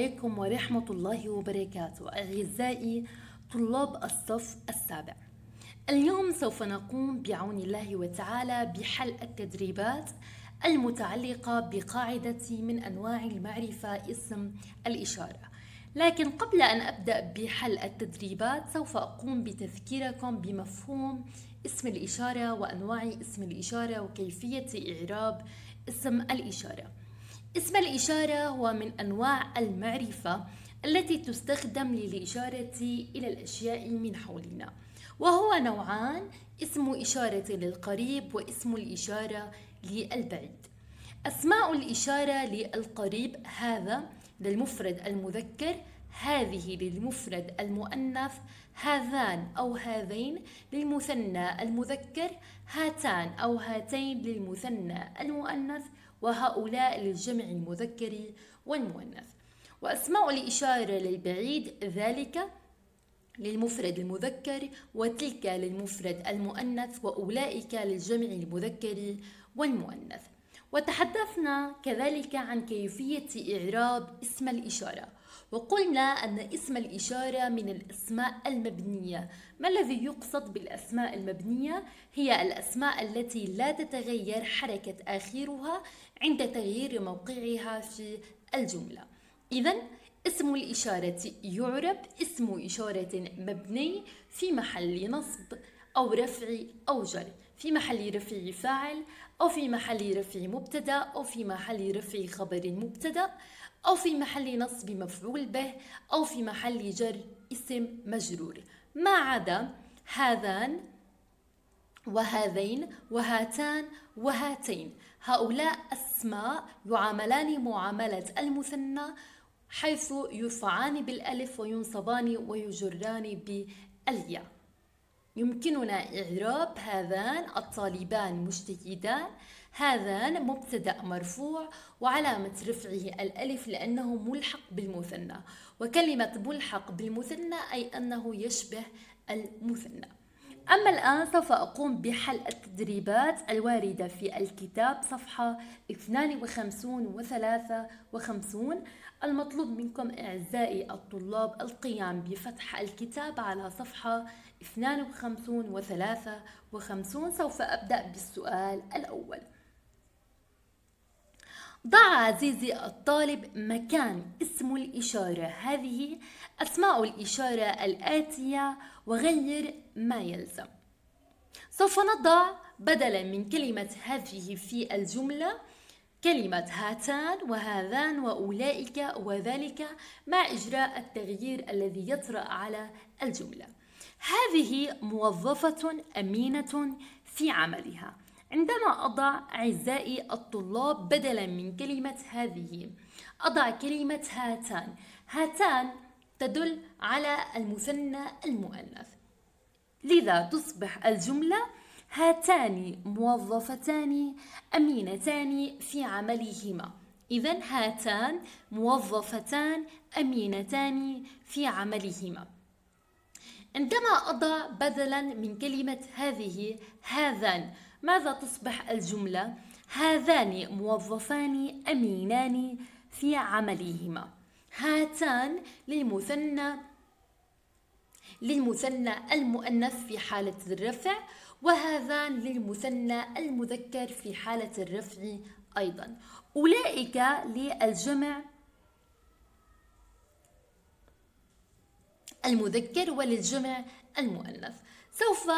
عليكم ورحمة الله وبركاته أعزائي طلاب الصف السابع اليوم سوف نقوم بعون الله وتعالى بحل التدريبات المتعلقة بقاعدة من أنواع المعرفة اسم الإشارة لكن قبل أن أبدأ بحل التدريبات سوف أقوم بتذكيركم بمفهوم اسم الإشارة وأنواع اسم الإشارة وكيفية إعراب اسم الإشارة اسم الإشارة هو من أنواع المعرفة التي تستخدم للإشارة إلى الأشياء من حولنا وهو نوعان اسم إشارة للقريب واسم الإشارة للبعيد أسماء الإشارة للقريب هذا للمفرد المذكر هذه للمفرد المؤنث هذان أو هذين للمثنى المذكر هاتان أو هاتين للمثنى المؤنث وهؤلاء للجمع المذكر والمؤنث وأسماء الإشارة للبعيد ذلك للمفرد المذكر وتلك للمفرد المؤنث وأولئك للجمع المذكر والمؤنث وتحدثنا كذلك عن كيفية إعراب اسم الإشارة وقلنا أن اسم الإشارة من الأسماء المبنية ما الذي يقصد بالأسماء المبنية؟ هي الأسماء التي لا تتغير حركة آخرها عند تغيير موقعها في الجملة إذا اسم الإشارة يعرب اسم إشارة مبني في محل نصب أو رفع أو جر في محل رفع فاعل أو في محل رفع مبتدأ أو في محل رفع خبر مبتدأ أو في محل نصب مفعول به أو في محل جر اسم مجرور ما عدا هذان وهذين وهاتان وهاتين هؤلاء أسماء يعاملان معاملة المثنى حيث يرفعان بالألف وينصبان ويجران بالياء يمكننا إعراب هذان الطالبان مجتهدان هذا مبتدأ مرفوع وعلامة رفعه الألف لأنه ملحق بالمثنى وكلمة ملحق بالمثنى أي أنه يشبه المثنى أما الآن سوف أقوم بحل التدريبات الواردة في الكتاب صفحة 52 و 53 المطلوب منكم أعزائي الطلاب القيام بفتح الكتاب على صفحة 52 و 53 سوف أبدأ بالسؤال الأول ضع عزيزي الطالب مكان اسم الإشارة هذه أسماء الإشارة الآتية وغير ما يلزم سوف نضع بدلا من كلمة هذه في الجملة كلمة هاتان وهذان وأولئك وذلك مع إجراء التغيير الذي يطرأ على الجملة هذه موظفة أمينة في عملها عندما أضع أعزائي الطلاب بدلا من كلمة هذه أضع كلمة هاتان هاتان تدل على المثنى المؤنث لذا تصبح الجملة هاتان موظفتان أمينتان في عملهما إذا هاتان موظفتان أمينتان في عملهما عندما أضع بدلا من كلمة هذه هذان ماذا تصبح الجملة؟ هذان موظفان أمينان في عملهما هاتان للمثنى للمثنى المؤنث في حالة الرفع وهذان للمثنى المذكر في حالة الرفع أيضا أولئك للجمع المذكر وللجمع المؤنث سوف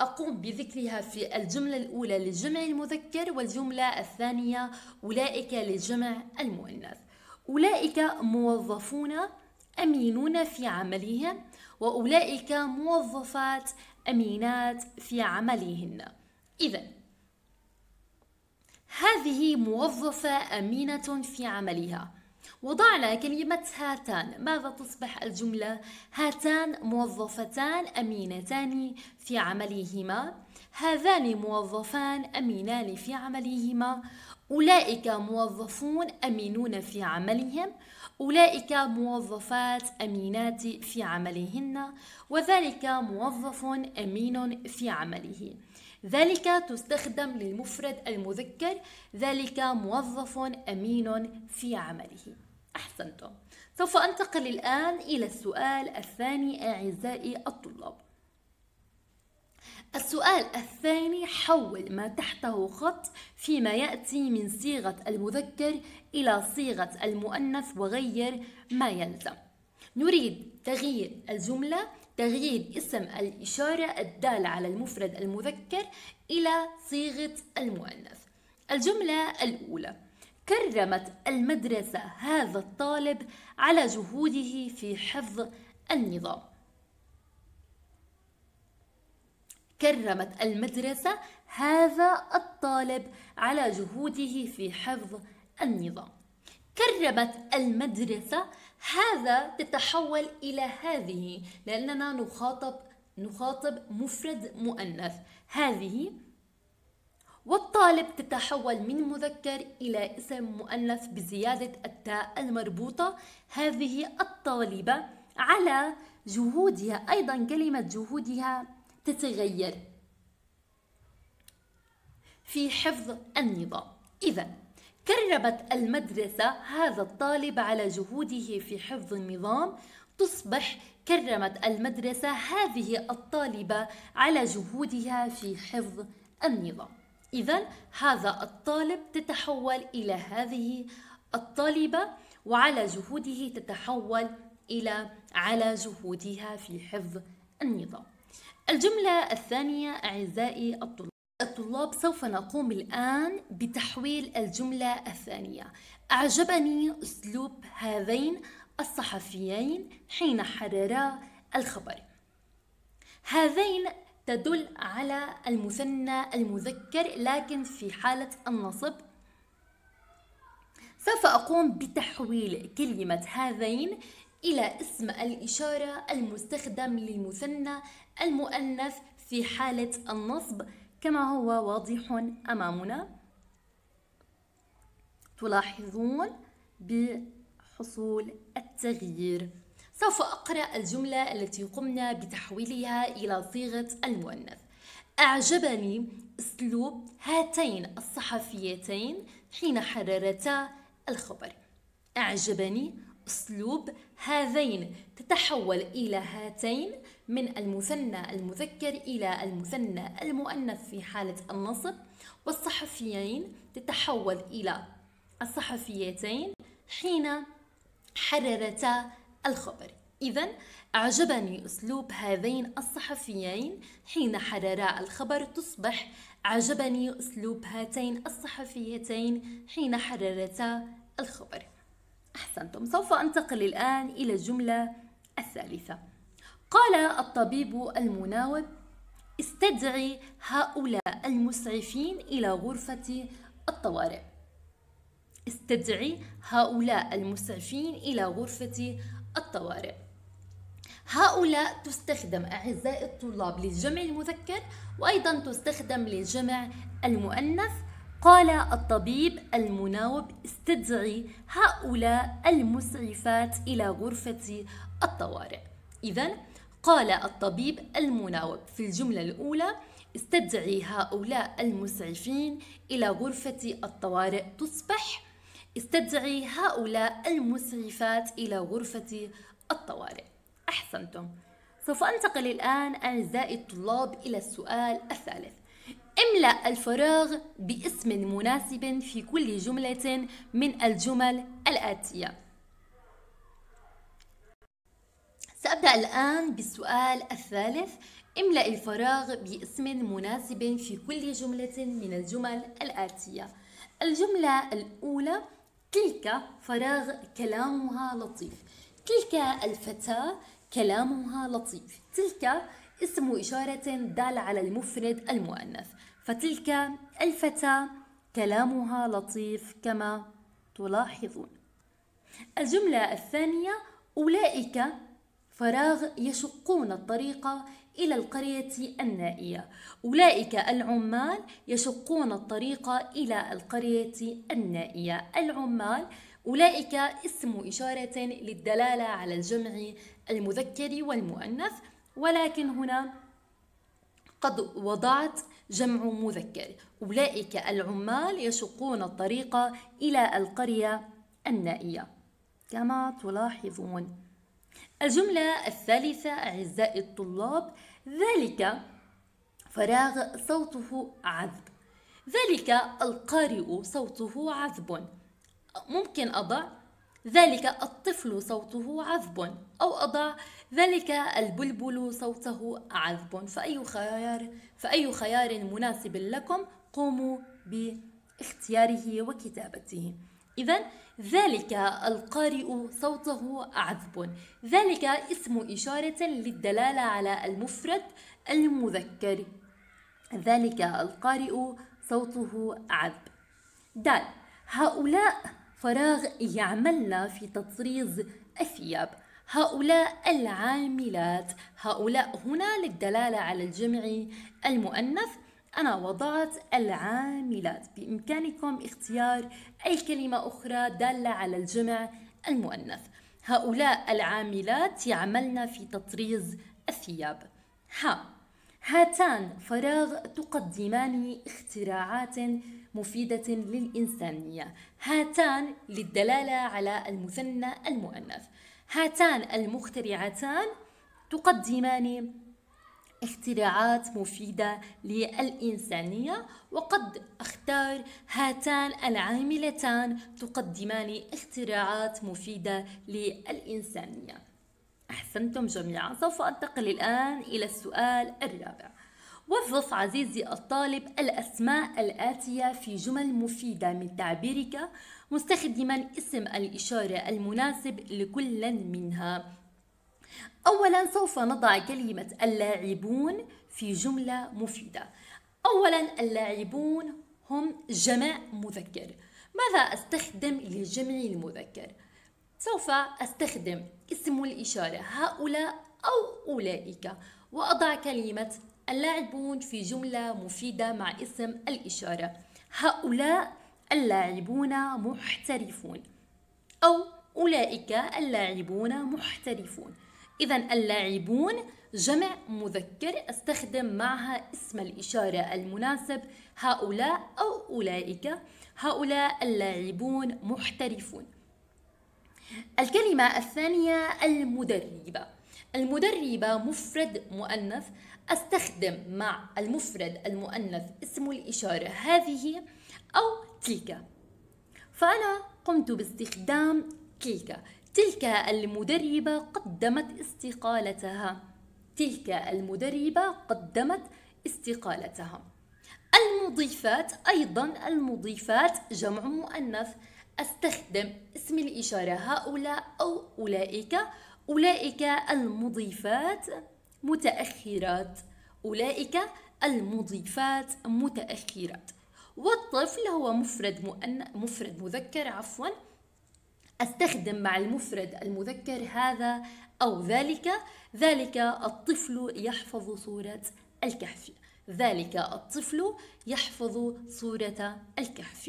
أقوم بذكرها في الجملة الأولى للجمع المذكر والجملة الثانية أولئك للجمع المؤنث أولئك موظفون أمينون في عملهم وأولئك موظفات أمينات في عملهن إذا هذه موظفة أمينة في عملها وضعنا كلمة هاتان ماذا تصبح الجملة؟ هاتان موظفتان أمينتان في عملهما هذان موظفان أمينان في عملهما أولئك موظفون أمينون في عملهم أولئك موظفات أمينات في عملهن وذلك موظف أمين في عمله ذلك تستخدم للمفرد المذكر ذلك موظف أمين في عمله أحسنتم سوف أنتقل الآن إلى السؤال الثاني أعزائي الطلاب السؤال الثاني حول ما تحته خط فيما يأتي من صيغة المذكر إلى صيغة المؤنث وغير ما يلزم نريد تغيير الجملة تغيير اسم الإشارة الدالة على المفرد المذكر إلى صيغة المؤنث الجملة الأولى كرمت المدرسة هذا الطالب على جهوده في حفظ النظام كرمت المدرسة هذا الطالب على جهوده في حفظ النظام كرمت المدرسة هذا تتحول إلى هذه لأننا نخاطب نخاطب مفرد مؤنث هذه والطالب تتحول من مذكر إلى اسم مؤنث بزيادة التاء المربوطة هذه الطالبة على جهودها أيضا كلمة جهودها تتغير في حفظ النظام إذا كرمت المدرسة هذا الطالب على جهوده في حفظ النظام تصبح كرمت المدرسة هذه الطالبة على جهودها في حفظ النظام إذا هذا الطالب تتحول إلى هذه الطالبة وعلى جهوده تتحول إلى على جهودها في حفظ النظام الجملة الثانية أعزائي الطلاب الطلاب سوف نقوم الآن بتحويل الجملة الثانية أعجبني أسلوب هذين الصحفيين حين حررا الخبر هذين تدل على المثنى المذكر لكن في حالة النصب سوف أقوم بتحويل كلمة هذين إلى اسم الإشارة المستخدم للمثنى المؤنث في حالة النصب كما هو واضح أمامنا تلاحظون بحصول التغيير سوف أقرأ الجملة التي قمنا بتحويلها إلى صيغة المؤنث أعجبني أسلوب هاتين الصحفيتين حين حررتا الخبر أعجبني أسلوب هذين تتحول إلى هاتين من المثنى المذكر إلى المثنى المؤنث في حالة النصب والصحفيين تتحول إلى الصحفيتين حين حررتا الخبر إذا أعجبني أسلوب هذين الصحفيين حين حررا الخبر تصبح أعجبني أسلوب هاتين الصحفيتين حين حررتا الخبر أحسنتم سوف أنتقل الآن إلى الجملة الثالثة قال الطبيب المناوب استدعي هؤلاء المسعفين إلى غرفة الطوارئ استدعي هؤلاء المسعفين إلى غرفة الطوارئ هؤلاء تستخدم أعزائي الطلاب للجمع المذكر وأيضا تستخدم للجمع المؤنث قال الطبيب المناوب استدعي هؤلاء المسعفات إلى غرفة الطوارئ إذا قال الطبيب المناوب في الجملة الأولى استدعي هؤلاء المسعفين إلى غرفة الطوارئ تصبح استدعي هؤلاء المسعفات إلى غرفة الطوارئ أحسنتم سوف أنتقل الآن أعزائي الطلاب إلى السؤال الثالث املأ الفراغ باسم مناسب في كل جملة من الجمل الآتية سأبدأ الآن بالسؤال الثالث املأ الفراغ باسم مناسب في كل جملة من الجمل الآتية الجملة الأولى تلك فراغ كلامها لطيف تلك الفتاة كلامها لطيف تلك اسم إشارة دال على المفرد المؤنث فتلك الفتاة كلامها لطيف كما تلاحظون الجملة الثانية أولئك فراغ يشقون الطريق إلى القرية النائية أولئك العمال يشقون الطريق إلى القرية النائية العمال أولئك اسم إشارة للدلالة على الجمع المذكر والمؤنث ولكن هنا قد وضعت جمع مذكر أولئك العمال يشقون الطريق إلى القرية النائية كما تلاحظون الجملة الثالثة أعزائي الطلاب ذلك فراغ صوته عذب ذلك القارئ صوته عذب ممكن أضع ذلك الطفل صوته عذب أو أضع ذلك البلبل صوته عذب فأي خيار فأي خيار مناسب لكم قوموا باختياره وكتابته إذا ذلك القارئ صوته عذب ذلك اسم إشارة للدلالة على المفرد المذكر ذلك القارئ صوته عذب دال هؤلاء فراغ يعملن في تطريز الثياب هؤلاء العاملات هؤلاء هنا للدلالة على الجمع المؤنث أنا وضعت العاملات بإمكانكم اختيار أي كلمة أخرى دالة على الجمع المؤنث هؤلاء العاملات يعملن في تطريز الثياب ها هاتان فراغ تقدمان اختراعات مفيدة للإنسانية هاتان للدلالة على المثنى المؤنث هاتان المخترعتان تقدمان اختراعات مفيدة للإنسانية وقد اختار هاتان العاملتان تقدمان اختراعات مفيدة للإنسانية أحسنتم جميعا سوف أنتقل الآن إلى السؤال الرابع وظف عزيزي الطالب الأسماء الآتية في جمل مفيدة من تعبيرك مستخدما اسم الإشارة المناسب لكل منها أولا سوف نضع كلمة اللاعبون في جملة مفيدة أولا اللاعبون هم جمع مذكر ماذا أستخدم لجمع المذكر؟ سوف أستخدم اسم الإشارة هؤلاء أو أولئك وأضع كلمة اللاعبون في جملة مفيدة مع اسم الإشارة هؤلاء اللاعبون محترفون أو أولئك اللاعبون محترفون إذا اللاعبون جمع مذكر استخدم معها اسم الإشارة المناسب هؤلاء أو أولئك هؤلاء اللاعبون محترفون الكلمة الثانية المدربة المدربة مفرد مؤنث استخدم مع المفرد المؤنث اسم الإشارة هذه أو تلك فأنا قمت باستخدام تلك تلك المدربة قدمت استقالتها تلك المدربة قدمت استقالتها المضيفات أيضا المضيفات جمع مؤنث أستخدم اسم الإشارة هؤلاء أو أولئك أولئك المضيفات متأخرات أولئك المضيفات متأخرات والطفل هو مفرد مؤن... مفرد مذكر عفوا استخدم مع المفرد المذكر هذا أو ذلك ذلك الطفل يحفظ صورة الكهف ذلك الطفل يحفظ صورة الكهف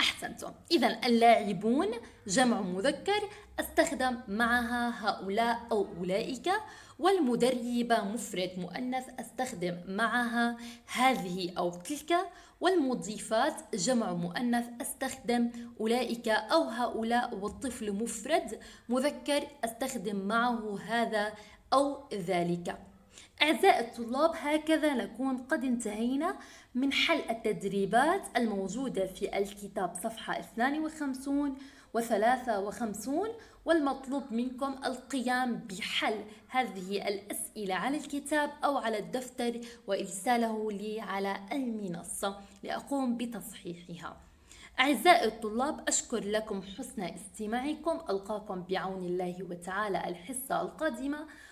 أحسنتم إذا اللاعبون جمع مذكر استخدم معها هؤلاء أو أولئك والمدربة مفرد مؤنث استخدم معها هذه أو تلك والمضيفات جمع مؤنث استخدم أولئك أو هؤلاء والطفل مفرد مذكر استخدم معه هذا أو ذلك أعزائي الطلاب هكذا نكون قد انتهينا من حل التدريبات الموجودة في الكتاب صفحة 52 و 53 والمطلوب منكم القيام بحل هذه الأسئلة على الكتاب أو على الدفتر وإرساله لي على المنصة لأقوم بتصحيحها أعزائي الطلاب أشكر لكم حسن استماعكم ألقاكم بعون الله وتعالى الحصة القادمة